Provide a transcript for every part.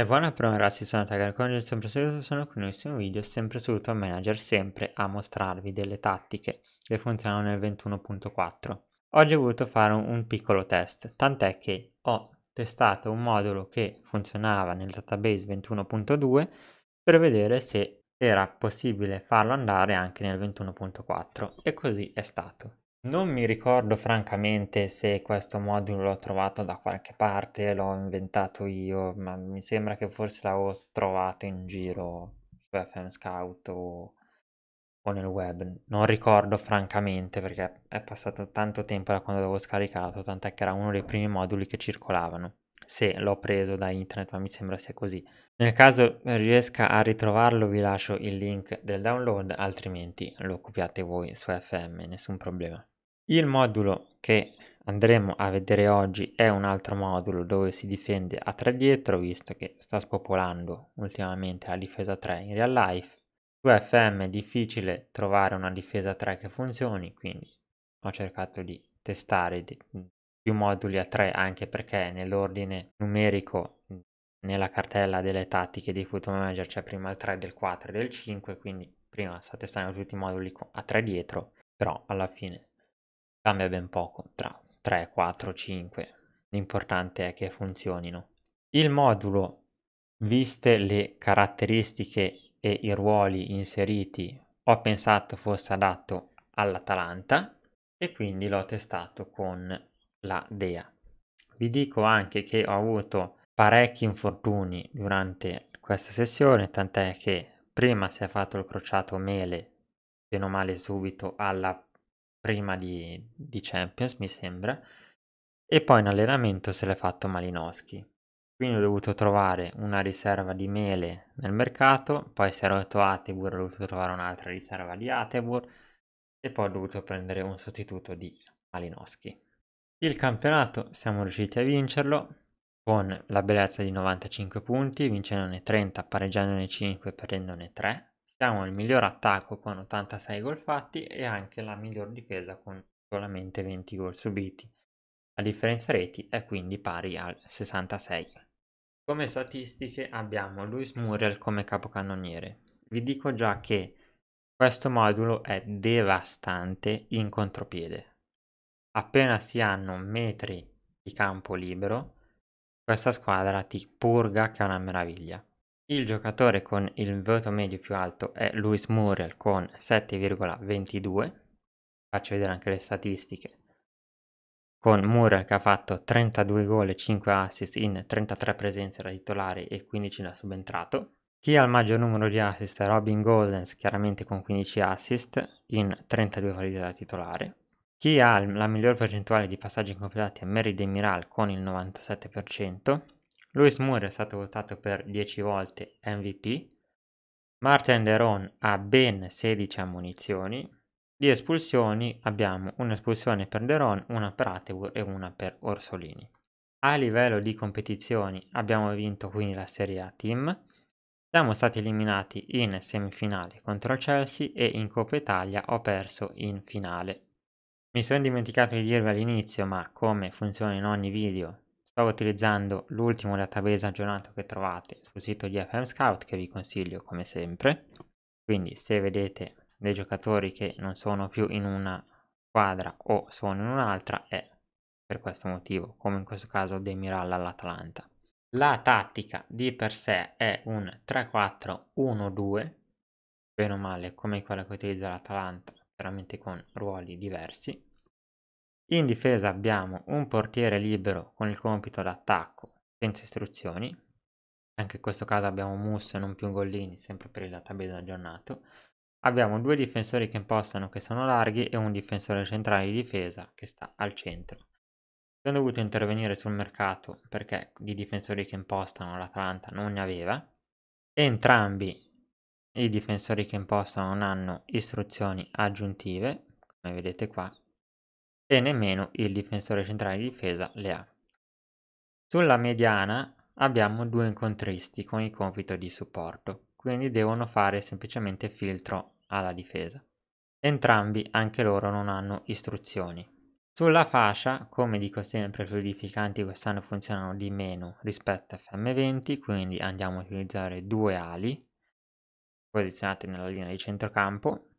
E buona prima ragazzi, sono Tiger sempre seduto, sono qui in un nuovissimo video, sempre seduto a manager, sempre a mostrarvi delle tattiche che funzionano nel 21.4. Oggi ho voluto fare un, un piccolo test, tant'è che ho testato un modulo che funzionava nel database 21.2 per vedere se era possibile farlo andare anche nel 21.4 e così è stato. Non mi ricordo francamente se questo modulo l'ho trovato da qualche parte, l'ho inventato io, ma mi sembra che forse l'avevo trovato in giro su FM Scout o, o nel web. Non ricordo francamente perché è passato tanto tempo da quando l'avevo scaricato, tant'è che era uno dei primi moduli che circolavano. Se l'ho preso da internet, ma mi sembra sia così. Nel caso riesca a ritrovarlo vi lascio il link del download, altrimenti lo copiate voi su FM, nessun problema. Il modulo che andremo a vedere oggi è un altro modulo dove si difende a 3 dietro visto che sta spopolando ultimamente la difesa 3 in real life. Su FM è difficile trovare una difesa 3 che funzioni quindi ho cercato di testare più moduli a 3 anche perché nell'ordine numerico nella cartella delle tattiche di Football Manager c'è prima il 3 del 4 e del 5 quindi prima sta testando tutti i moduli a 3 dietro però alla fine Cambia ben poco tra 3, 4, 5. L'importante è che funzionino. Il modulo, viste le caratteristiche e i ruoli inseriti, ho pensato fosse adatto all'Atalanta e quindi l'ho testato con la DEA. Vi dico anche che ho avuto parecchi infortuni durante questa sessione, tant'è che prima si è fatto il crociato mele, meno male subito alla prima di, di Champions, mi sembra, e poi in allenamento se l'è fatto Malinowski. Quindi ho dovuto trovare una riserva di mele nel mercato, poi si è rotto Atebur, ho dovuto trovare un'altra riserva di Atebur e poi ho dovuto prendere un sostituto di Malinowski. Il campionato siamo riusciti a vincerlo con la bellezza di 95 punti, vincendone 30, pareggiandone 5 e perdendone 3, siamo il miglior attacco con 86 gol fatti e anche la miglior difesa con solamente 20 gol subiti. La differenza reti è quindi pari al 66. Come statistiche abbiamo Luis Muriel come capocannoniere. Vi dico già che questo modulo è devastante in contropiede. Appena si hanno metri di campo libero, questa squadra ti purga che è una meraviglia. Il giocatore con il voto medio più alto è Luis Muriel con 7,22. Faccio vedere anche le statistiche. Con Muriel che ha fatto 32 gol e 5 assist in 33 presenze da titolare e 15 da subentrato. Chi ha il maggior numero di assist è Robin Goldens, chiaramente con 15 assist in 32 partite da titolare. Chi ha la miglior percentuale di passaggi completati è Mary Demiral con il 97%. Louis Moore è stato votato per 10 volte MVP, Martin Deron ha ben 16 ammunizioni, di espulsioni abbiamo un'espulsione per Deron, una per Atebur e una per Orsolini. A livello di competizioni abbiamo vinto quindi la Serie A Team, siamo stati eliminati in semifinale contro Chelsea e in Coppa Italia ho perso in finale. Mi sono dimenticato di dirvi all'inizio, ma come funziona in ogni video, Stavo utilizzando l'ultimo database aggiornato che trovate sul sito di FM Scout che vi consiglio come sempre. Quindi se vedete dei giocatori che non sono più in una squadra o sono in un'altra è per questo motivo, come in questo caso Demiral all'Atalanta. La tattica di per sé è un 3-4-1-2, bene o male come quella che utilizza l'Atalanta, veramente con ruoli diversi. In difesa abbiamo un portiere libero con il compito d'attacco senza istruzioni. Anche in questo caso abbiamo Mus e non più Gollini, sempre per il database aggiornato. Abbiamo due difensori che impostano che sono larghi e un difensore centrale di difesa che sta al centro. Sono dovuto intervenire sul mercato perché di difensori che impostano l'Atalanta non ne aveva. Entrambi i difensori che impostano non hanno istruzioni aggiuntive, come vedete qua, e nemmeno il difensore centrale di difesa le ha. Sulla mediana abbiamo due incontristi con il compito di supporto, quindi devono fare semplicemente filtro alla difesa. Entrambi, anche loro, non hanno istruzioni. Sulla fascia, come dico sempre, i fluidificanti quest'anno funzionano di meno rispetto a FM20, quindi andiamo a utilizzare due ali posizionate nella linea di centrocampo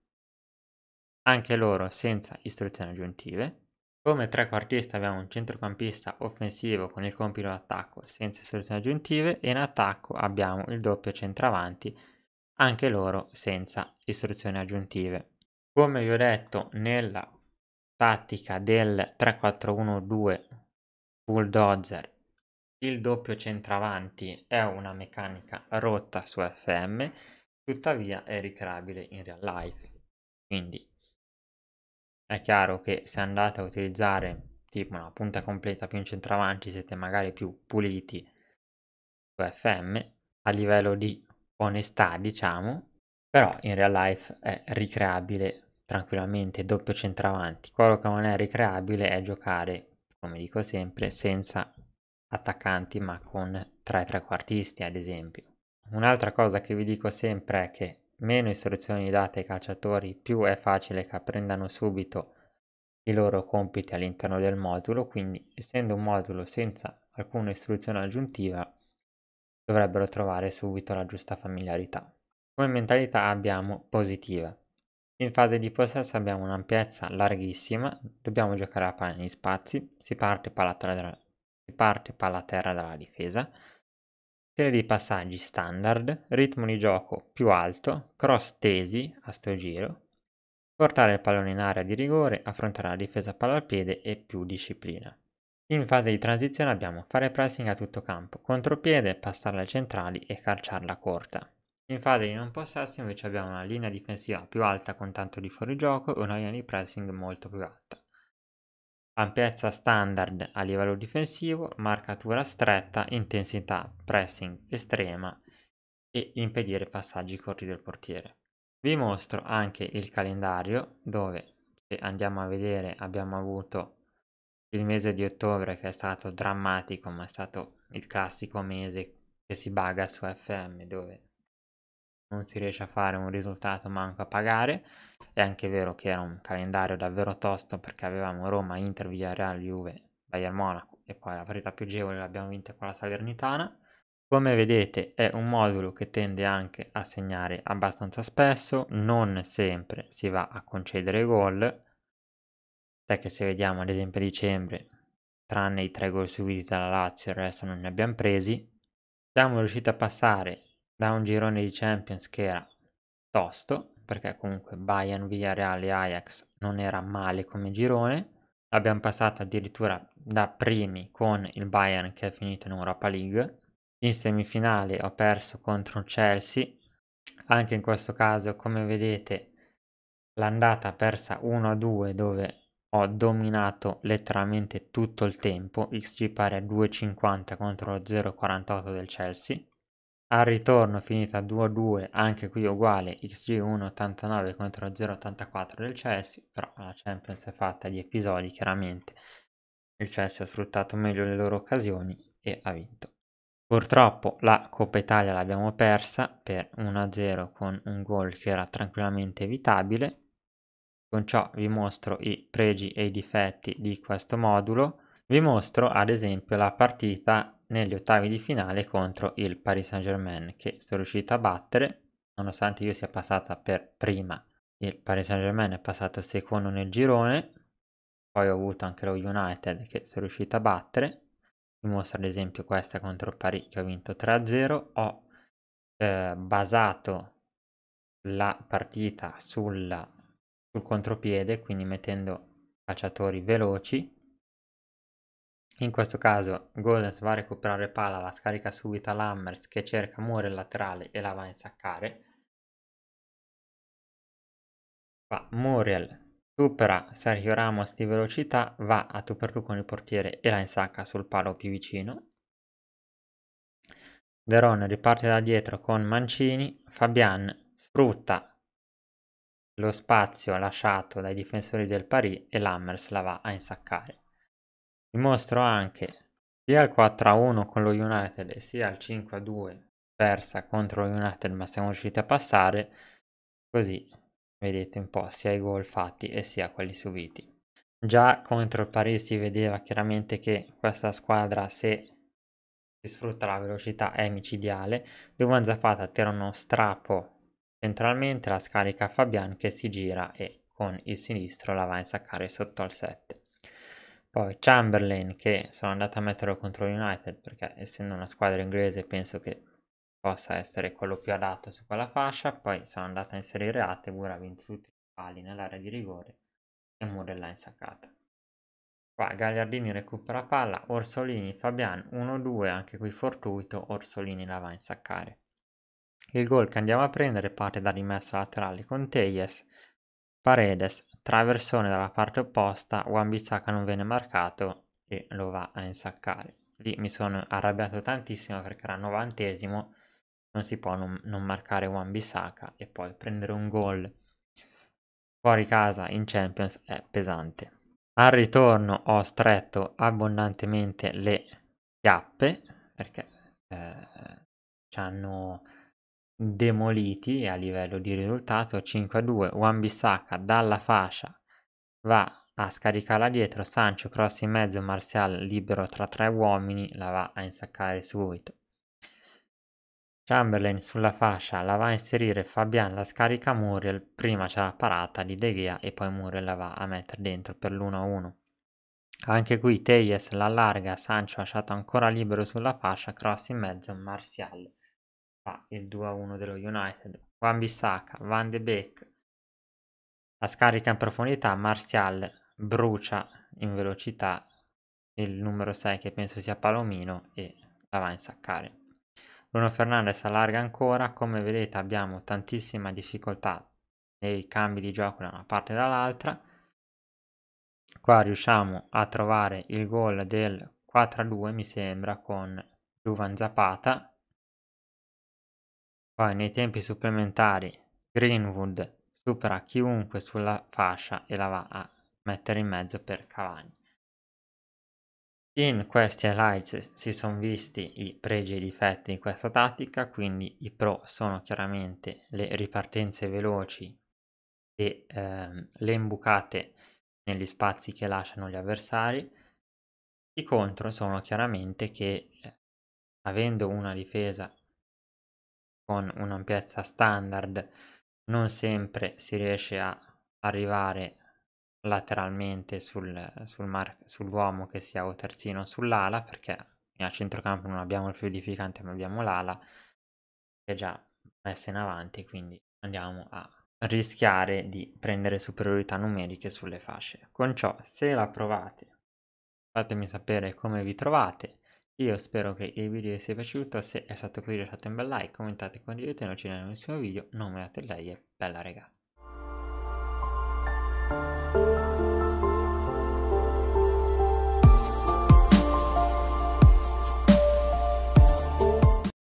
anche loro senza istruzioni aggiuntive. Come trequartista abbiamo un centrocampista offensivo con il compito d'attacco senza istruzioni aggiuntive e in attacco abbiamo il doppio centravanti, anche loro senza istruzioni aggiuntive. Come vi ho detto nella tattica del 3-4-1-2 Bulldozer, il doppio centravanti è una meccanica rotta su FM, tuttavia è ricreabile in real life. Quindi è chiaro che se andate a utilizzare tipo una punta completa più un centravanti siete magari più puliti su FM a livello di onestà diciamo, però in real life è ricreabile tranquillamente doppio centravanti. Quello che non è ricreabile è giocare, come dico sempre, senza attaccanti ma con 3 trequartisti ad esempio. Un'altra cosa che vi dico sempre è che meno istruzioni date ai calciatori, più è facile che apprendano subito i loro compiti all'interno del modulo, quindi essendo un modulo senza alcuna istruzione aggiuntiva, dovrebbero trovare subito la giusta familiarità. Come mentalità abbiamo positiva. In fase di possesso abbiamo un'ampiezza larghissima, dobbiamo giocare a palla negli spazi, si parte palla, si parte palla a terra dalla difesa, serie di passaggi standard, ritmo di gioco più alto, cross tesi a sto giro, portare il pallone in area di rigore, affrontare la difesa palla al piede e più disciplina. In fase di transizione abbiamo fare pressing a tutto campo, contropiede, passare ai centrali e calciarla corta. In fase di non possesso invece abbiamo una linea difensiva più alta con tanto di fuorigioco e una linea di pressing molto più alta. Ampiezza standard a livello difensivo, marcatura stretta, intensità, pressing estrema e impedire passaggi corti del portiere. Vi mostro anche il calendario dove se andiamo a vedere abbiamo avuto il mese di ottobre che è stato drammatico ma è stato il classico mese che si baga su FM dove non si riesce a fare un risultato manco a pagare. È anche vero che era un calendario davvero tosto perché avevamo Roma, Inter, Villarreal, Juve, Bayern Monaco e poi la partita più agevole l'abbiamo vinta con la Salernitana. Come vedete è un modulo che tende anche a segnare abbastanza spesso, non sempre si va a concedere gol, sai che se vediamo ad esempio a dicembre, tranne i tre gol subiti dalla Lazio, il resto non ne abbiamo presi. Siamo riusciti a passare da un girone di Champions che era tosto, perché comunque Bayern, Villarreal e Ajax non era male come girone. Abbiamo passato addirittura da primi con il Bayern che è finito in Europa League. In semifinale ho perso contro il Chelsea. Anche in questo caso, come vedete, l'andata persa 1-2 dove ho dominato letteralmente tutto il tempo, XG pare a 2,50 contro lo 0,48 del Chelsea al ritorno finita 2-2 anche qui uguale xg 1-89 contro 0,84 del Chelsea però la Champions è fatta di episodi chiaramente il Chelsea ha sfruttato meglio le loro occasioni e ha vinto purtroppo la Coppa Italia l'abbiamo persa per 1-0 con un gol che era tranquillamente evitabile con ciò vi mostro i pregi e i difetti di questo modulo vi mostro ad esempio la partita negli ottavi di finale contro il Paris Saint-Germain che sono riuscito a battere, nonostante io sia passata per prima. Il Paris Saint-Germain è passato secondo nel girone, poi ho avuto anche lo United che sono riuscito a battere. Vi mostro ad esempio questa contro il Paris che ho vinto 3-0. Ho eh, basato la partita sulla, sul contropiede, quindi mettendo calciatori veloci in questo caso Goldens va a recuperare palla, la scarica subito all'Hammers che cerca Moore il laterale e la va a insaccare. Qua Muriel supera Sergio Ramos di velocità, va a tu per tu con il portiere e la insacca sul palo più vicino. Deron riparte da dietro con Mancini, Fabian sfrutta lo spazio lasciato dai difensori del Paris e l'Hammers la va a insaccare. Vi mostro anche sia il 4-1 a con lo United sia il 5-2 a persa contro lo United ma siamo riusciti a passare così vedete un po' sia i gol fatti e sia quelli subiti. Già contro il Paris si vedeva chiaramente che questa squadra se si sfrutta la velocità è micidiale, Duvan Zapata tira uno strappo centralmente, la scarica Fabian che si gira e con il sinistro la va a insaccare sotto al 7. Poi Chamberlain che sono andato a metterlo contro United perché essendo una squadra inglese penso che possa essere quello più adatto su quella fascia. Poi sono andato a inserire Attenborough, ha vinto tutti i pali nell'area di rigore e Murella insaccata. Qua Gagliardini recupera palla, Orsolini, Fabian 1-2, anche qui fortuito, Orsolini la va a insaccare. Il gol che andiamo a prendere parte da rimessa laterale con Teyes, Paredes traversone dalla parte opposta, Juan Bissaka non viene marcato e lo va a insaccare. Lì mi sono arrabbiato tantissimo perché era novantesimo, non si può non, non marcare Juan Bissaka e poi prendere un gol fuori casa in Champions è pesante. Al ritorno ho stretto abbondantemente le chiappe perché eh, ci hanno demoliti a livello di risultato 5-2 a Wan-Bissaka dalla fascia va a scaricarla dietro Sancho cross in mezzo Martial libero tra tre uomini la va a insaccare subito Chamberlain sulla fascia la va a inserire Fabian la scarica Muriel prima c'è la parata di De Gea e poi Muriel la va a mettere dentro per l'1-1 a anche qui Teyes la allarga Sancho lasciato ancora libero sulla fascia cross in mezzo Martial fa il 2-1 dello United. Wan-Bissaka, Van de Beek, la scarica in profondità, Martial brucia in velocità il numero 6 che penso sia Palomino e la va a insaccare. Bruno Fernandes allarga ancora, come vedete abbiamo tantissima difficoltà nei cambi di gioco da una parte e dall'altra. Qua riusciamo a trovare il gol del 4-2 mi sembra con Juvan Zapata poi nei tempi supplementari Greenwood supera chiunque sulla fascia e la va a mettere in mezzo per Cavani. In questi highlights si sono visti i pregi e i difetti di questa tattica, quindi i pro sono chiaramente le ripartenze veloci e ehm, le imbucate negli spazi che lasciano gli avversari. I contro sono chiaramente che eh, avendo una difesa con un'ampiezza standard non sempre si riesce a arrivare lateralmente sul, sul mar- sull'uomo che sia o terzino o sull'ala perché a centrocampo non abbiamo il fluidificante ma abbiamo l'ala che è già messa in avanti quindi andiamo a rischiare di prendere superiorità numeriche sulle fasce con ciò se la provate fatemi sapere come vi trovate io spero che il video vi sia piaciuto, se è stato così lasciate un bel like, commentate, condividete, non ci vediamo nel prossimo video, non mi date lei e bella regà!